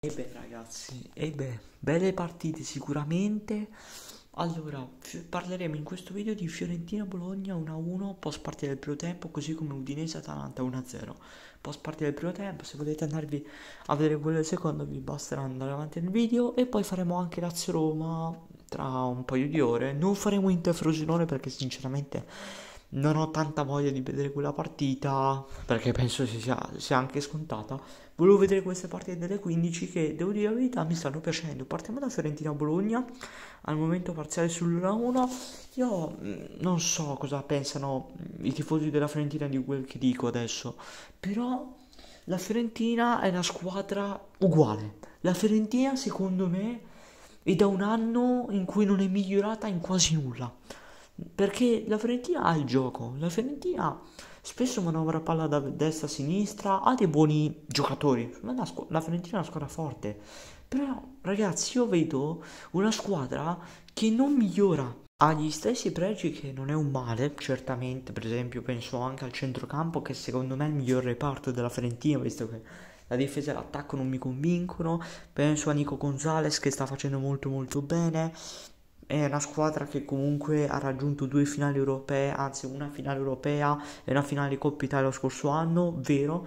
E eh beh ragazzi, e eh beh, belle partite sicuramente. Allora, parleremo in questo video di Fiorentina-Bologna 1-1 post partita del primo tempo, così come Udinese-Atalanta 1-0. Post partita del primo tempo, se volete andarvi a vedere quello del secondo vi basterà andare avanti nel video e poi faremo anche Lazio-Roma tra un paio di ore. Non faremo Inter-Frosinone perché sinceramente non ho tanta voglia di vedere quella partita perché penso sia, sia anche scontata. Volevo vedere queste partite delle 15 che devo dire la verità mi stanno piacendo. Partiamo da Fiorentina-Bologna al momento parziale sull'1-1. Io mm, non so cosa pensano mm, i tifosi della Fiorentina di quel che dico adesso, però la Fiorentina è una squadra uguale. La Fiorentina secondo me è da un anno in cui non è migliorata in quasi nulla perché la Fiorentina ha il gioco, la Fiorentina spesso manovra palla da destra a sinistra, ha dei buoni giocatori, la, scu- la Fiorentina è una squadra forte, però ragazzi io vedo una squadra che non migliora, ha gli stessi pregi che non è un male, certamente, per esempio penso anche al centrocampo che secondo me è il miglior reparto della Fiorentina, visto che la difesa e l'attacco non mi convincono, penso a Nico Gonzalez che sta facendo molto molto bene, è una squadra che comunque ha raggiunto due finali europee, anzi una finale europea e una finale Coppa Italia lo scorso anno, vero?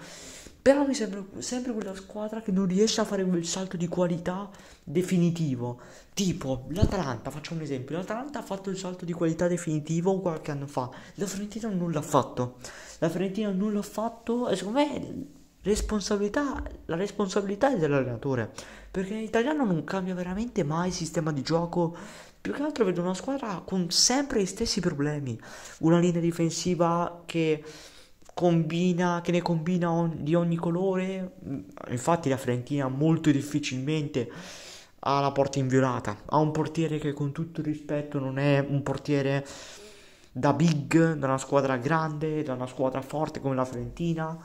Però mi sembra sempre quella squadra che non riesce a fare quel salto di qualità definitivo. Tipo l'Atalanta, faccio un esempio, l'Atalanta ha fatto il salto di qualità definitivo qualche anno fa, la Fiorentina non l'ha fatto. La Fiorentina non l'ha fatto e secondo me responsabilità, la responsabilità è dell'allenatore, perché in italiano non cambia veramente mai il sistema di gioco più che altro vedo una squadra con sempre gli stessi problemi. Una linea difensiva che combina, che ne combina on, di ogni colore. Mm, infatti la Fiorentina molto difficilmente ha la porta inviolata. Ha un portiere che con tutto rispetto non è un portiere da big, da una squadra grande, da una squadra forte come la Fiorentina.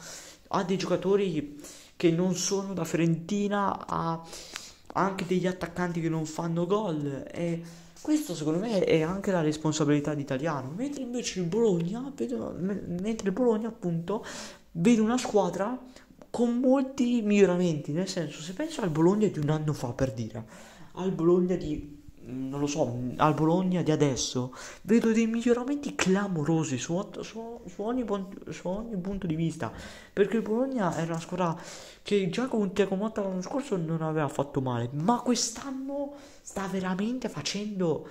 Ha dei giocatori che non sono da Fiorentina, ha anche degli attaccanti che non fanno gol. E questo secondo me è anche la responsabilità di Italiano, mentre invece il Bologna, vedo, mentre Bologna appunto vede una squadra con molti miglioramenti, nel senso se penso al Bologna di un anno fa per dire, al Bologna di non lo so, al Bologna di adesso, vedo dei miglioramenti clamorosi su, su, su, ogni, su ogni, punto di vista, perché il Bologna era una squadra che già con Tiago Motta l'anno scorso non aveva fatto male, ma quest'anno sta veramente facendo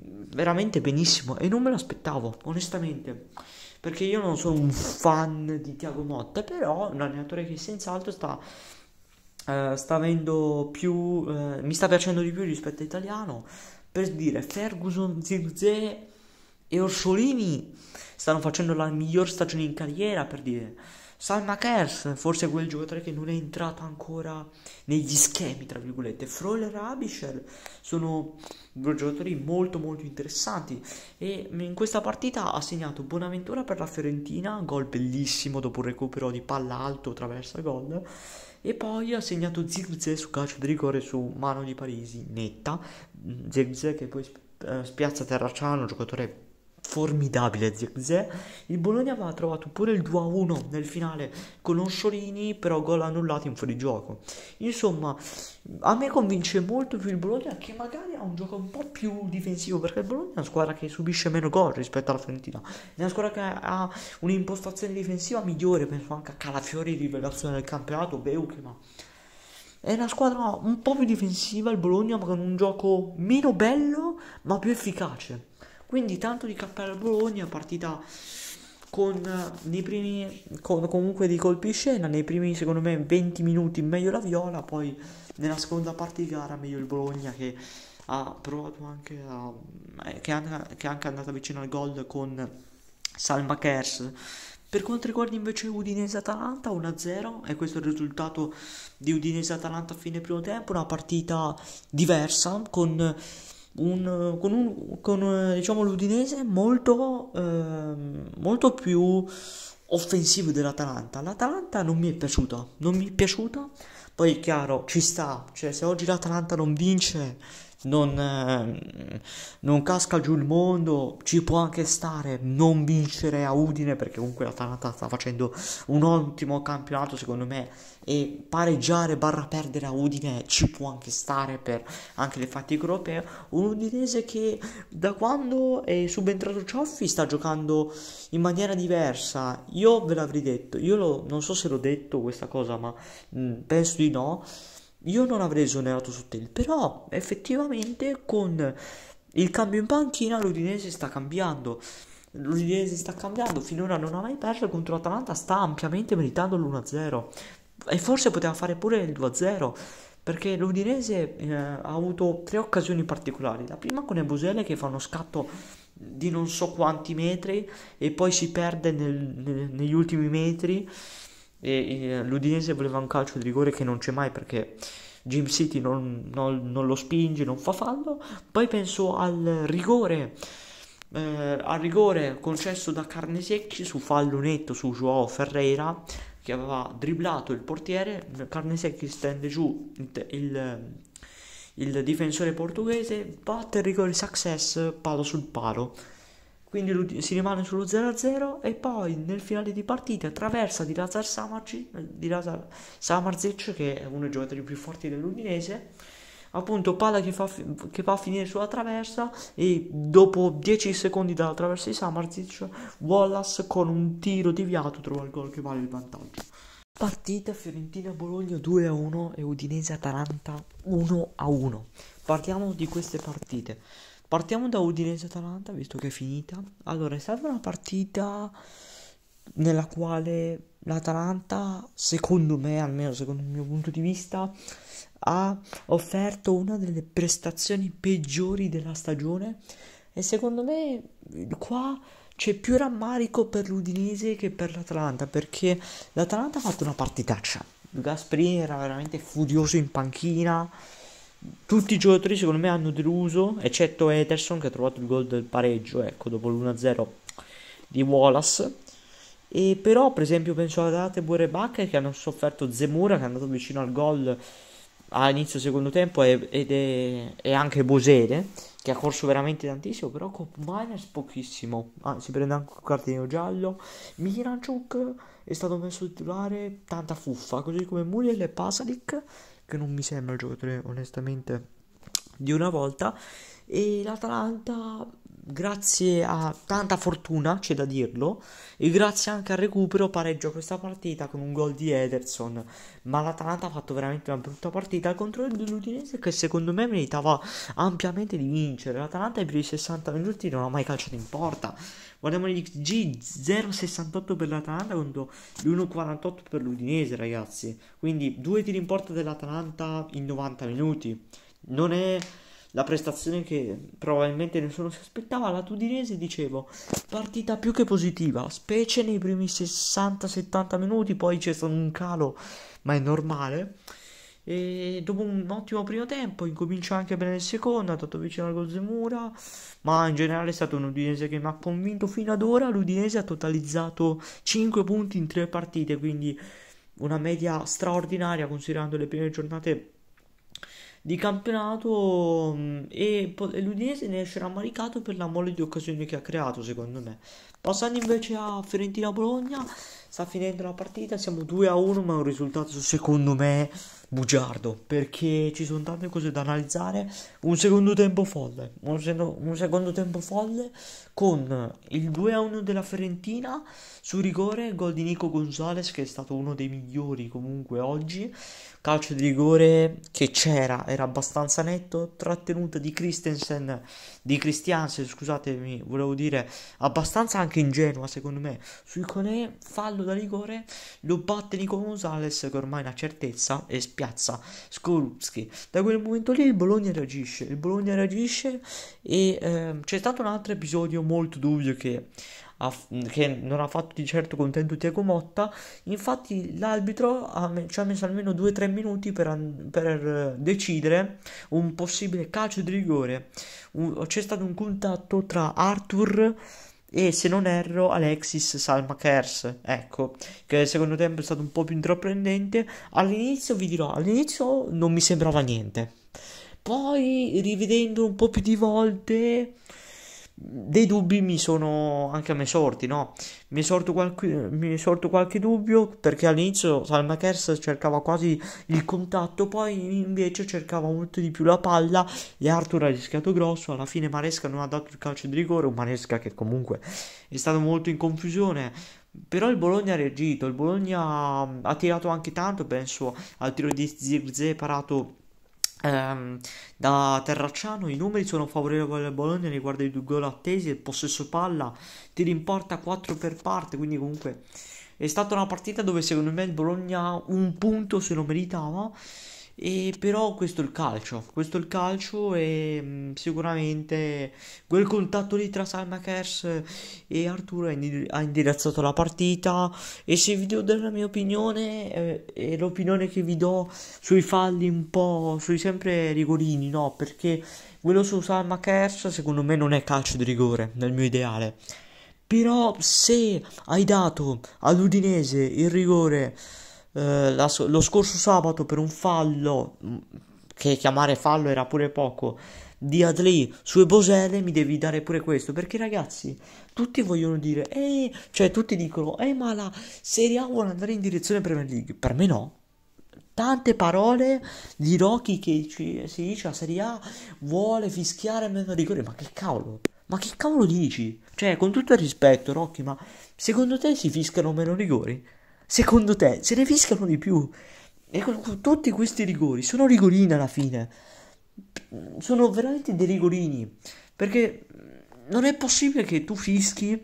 veramente benissimo e non me l'aspettavo, onestamente, perché io non sono un fan di Tiago Motta, però è un allenatore che senz'altro sta eh, sta avendo più, eh, mi sta piacendo di più rispetto all'italiano. Per dire, Ferguson, Zirze e Orsolini stanno facendo la miglior stagione in carriera, per dire. Salma Kers, forse quel giocatore che non è entrato ancora negli schemi, tra virgolette. Froler e Abisher sono due giocatori molto molto interessanti e mm, in questa partita ha segnato Bonaventura per la Fiorentina, gol bellissimo dopo un recupero di palla alto, attraverso gol e poi ha segnato Zirze su calcio di rigore su mano di Parisi, netta, Zirze che poi eh, spiazza Terracciano, giocatore formidabile Zirkzee. Il Bologna aveva trovato pure il 2-1 nel finale con Onsciolini, però gol annullato in fuorigioco. Insomma, a me convince molto più il Bologna che magari ha un gioco un po' più difensivo, perché il Bologna è una squadra che subisce meno gol rispetto alla Fiorentina, è una squadra che ha un'impostazione difensiva migliore, penso anche a Calafiori, rivelazione del campionato, Beuchema. È una squadra un po' più difensiva il Bologna, ma con un gioco meno bello, ma più efficace. Quindi tanto di Cappella Bologna, partita con eh, nei primi con comunque dei colpi di scena, nei primi secondo me 20 minuti meglio la Viola, poi nella seconda parte di gara meglio il Bologna che ha provato anche a, eh, che, anche, che è anche andata vicino al gol con Salma Kers. Per quanto riguarda invece Udinese-Atalanta 1-0 e questo è il risultato di Udinese-Atalanta a fine primo tempo, una partita diversa con un, con, un, con eh, diciamo, l'Udinese molto, eh, molto più offensivo dell'Atalanta. L'Atalanta non mi è piaciuta, non mi è piaciuta. Poi è chiaro, ci sta, cioè se oggi l'Atalanta non vince non, ehm, non, casca giù il mondo, ci può anche stare non vincere a Udine perché comunque l'Atalanta sta facendo un ottimo campionato secondo me e pareggiare barra perdere a Udine ci può anche stare per anche le fatiche europee. Un udinese che da quando è subentrato Cioffi sta giocando in maniera diversa. Io ve l'avrei detto, io lo, non so se l'ho detto questa cosa ma mh, penso di no io non avrei esonerato Sottil, però effettivamente con il cambio in panchina l'Udinese sta cambiando. L'Udinese sta cambiando, finora non ha mai perso contro l'Atalanta, sta ampiamente meritando l'1-0 e forse poteva fare pure il 2-0 perché l'Udinese eh, ha avuto tre occasioni particolari. La prima con Ebusele che fa uno scatto di non so quanti metri e poi si perde nel, nel, negli ultimi metri e, e l'Udinese voleva un calcio di rigore che non c'è mai perché Jim City non, non, non lo spinge, non fa fallo. Poi penso al rigore, eh, al rigore concesso da Carnesecchi su fallo netto su Joao Ferreira che aveva dribblato il portiere. Carnesecchi stende giù il, il difensore portoghese, batte il rigore success, palo sul palo. Quindi si rimane sullo 0-0 e poi nel finale di partita attraversa di Lazar Samarzic, eh, che è uno dei giocatori più forti dell'Udinese, appunto palla che, fa, che va a finire sulla traversa e dopo 10 secondi dalla traversa di Samarzic, Wallace con un tiro deviato trova il gol che vale il vantaggio. Partita Fiorentina-Bologna 2-1 e Udinese-Atalanta 1-1. Partiamo di queste partite. Partiamo da Udinese-Atalanta, visto che è finita. Allora, è stata una partita nella quale l'Atalanta, secondo me, almeno secondo il mio punto di vista, ha offerto una delle prestazioni peggiori della stagione e secondo me qua c'è più rammarico per l'Udinese che per l'Atalanta perché l'Atalanta ha fatto una partitaccia. Gasperini era veramente furioso in panchina tutti i giocatori secondo me hanno deluso, eccetto Ederson che ha trovato il gol del pareggio, ecco, dopo l'1-0 di Wallace. E però, per esempio, penso ad Atebur e Bakker che hanno sofferto Zemura che è andato vicino al gol a inizio secondo tempo e, ed è, e anche Bosele che ha corso veramente tantissimo, però con Miners pochissimo, ah, si prende anche un cartellino giallo. Miranchuk è stato messo titolare, tanta fuffa, così come Muriel e Pasalic che non mi sembra il giocatore onestamente di una volta e l'Atalanta grazie a tanta fortuna, c'è da dirlo, e grazie anche al recupero pareggia questa partita con un gol di Ederson. Ma l'Atalanta ha fatto veramente una brutta partita contro l'Udinese che secondo me meritava ampiamente di vincere. L'Atalanta ai primi 60 minuti non ha mai calciato in porta. Guardiamo gli G 0,68 per l'Atalanta contro l'1,48 per l'Udinese, ragazzi. Quindi due tiri in porta dell'Atalanta in 90 minuti. Non è la prestazione che probabilmente nessuno si aspettava, la Tudinese dicevo, partita più che positiva, specie nei primi 60-70 minuti, poi c'è stato un calo, ma è normale. E dopo un ottimo primo tempo incomincia anche bene il secondo, è andato vicino al Gozemura, ma in generale è stato un Udinese che mi ha convinto fino ad ora, l'Udinese ha totalizzato 5 punti in 3 partite, quindi una media straordinaria considerando le prime giornate di campionato mm, e, l'Udinese ne esce rammaricato per la mole di occasioni che ha creato, secondo me. Passando invece a Fiorentina-Bologna, sta finendo la partita, siamo 2 a 1, ma è un risultato secondo me bugiardo perché ci sono tante cose da analizzare. Un secondo tempo folle, un, se- un secondo tempo folle con il 2-1 a della Fiorentina su rigore, gol di Nico Gonzalez che è stato uno dei migliori comunque oggi. Calcio di rigore che c'era, era abbastanza netto, trattenuta di Christensen, di Christiansen, scusatemi, volevo dire, abbastanza anche ingenua secondo me. Su Iconè, fallo da rigore, lo batte Nico Gonzalez che ormai è una certezza e spiazza Skorupski. Da quel momento lì il Bologna reagisce, il Bologna reagisce e ehm, c'è stato un altro episodio molto dubbio che, ha, che non ha fatto di certo contento Tiago Motta, infatti l'arbitro ha, ci ha messo almeno 2-3 minuti per, per, eh, decidere un possibile calcio di rigore. Un, c'è stato un contatto tra Arthur e se non erro Alexis Salmakers, ecco, che nel secondo tempo è stato un po' più intraprendente. All'inizio vi dirò, all'inizio non mi sembrava niente. Poi rivedendo un po' più di volte dei dubbi mi sono anche a me sorti, no? Mi è sorto qualche, mi è sorto qualche dubbio perché all'inizio Salmakers cercava quasi il contatto, poi invece cercava molto di più la palla e Arthur ha rischiato grosso, alla fine Maresca non ha dato il calcio di rigore, un Maresca che comunque è stato molto in confusione, però il Bologna ha reagito, il Bologna ha tirato anche tanto, penso al tiro di Zirze parato Ehm, da Terracciano i numeri sono favorevoli al Bologna riguardo ai due gol attesi, il possesso palla, tiri in porta 4 per parte, quindi comunque è stata una partita dove secondo me il Bologna un punto se lo meritava e però questo è il calcio, questo è il calcio e mh, mm, sicuramente quel contatto lì tra Salmakers e Arturo ha indirizzato la partita e se vi devo dare la mia opinione eh, e l'opinione che vi do sui falli un po', sui sempre rigorini, no? Perché quello su Salmakers secondo me non è calcio di rigore nel mio ideale. Però se hai dato all'Udinese il rigore eh, la, lo scorso sabato per un fallo, mm, che chiamare fallo era pure poco, di Adli su Ebosele mi devi dare pure questo perché ragazzi tutti vogliono dire ehi cioè tutti dicono ehi ma la Serie A vuole andare in direzione Premier League per me no tante parole di Rocky che ci, si dice la Serie A vuole fischiare meno rigore ma che cavolo ma che cavolo dici cioè con tutto il rispetto Rocky ma secondo te si fischiano meno rigori Secondo te se ne fischiano di più? E con tutti questi rigori sono rigorini alla fine. Sono veramente dei rigorini. Perché non è possibile che tu fischi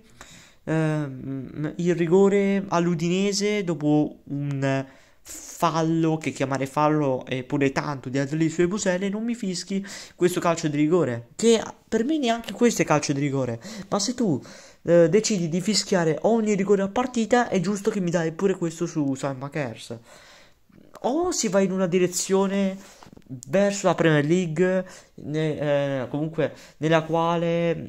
ehm, il rigore all'Udinese dopo un fallo, che chiamare fallo è pure tanto, di le sue buselle, non mi fischi questo calcio di rigore, che per me neanche questo è calcio di rigore, ma se tu eh, decidi di fischiare ogni rigore a partita, è giusto che mi dai pure questo su Sam Makers. O si va in una direzione verso la Premier League, ne, eh, comunque nella quale mm,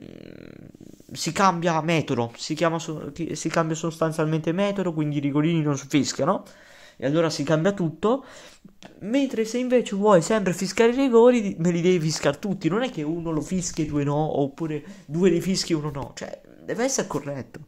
si cambia metodo, si, chiama, si cambia sostanzialmente metodo, quindi i rigolini non si fischiano e allora si cambia tutto. Mentre se invece vuoi sempre fiscare i rigori, me li devi fiscare tutti. Non è che uno lo fischi e due no, oppure due li fischi e uno no. Cioè, deve essere corretto.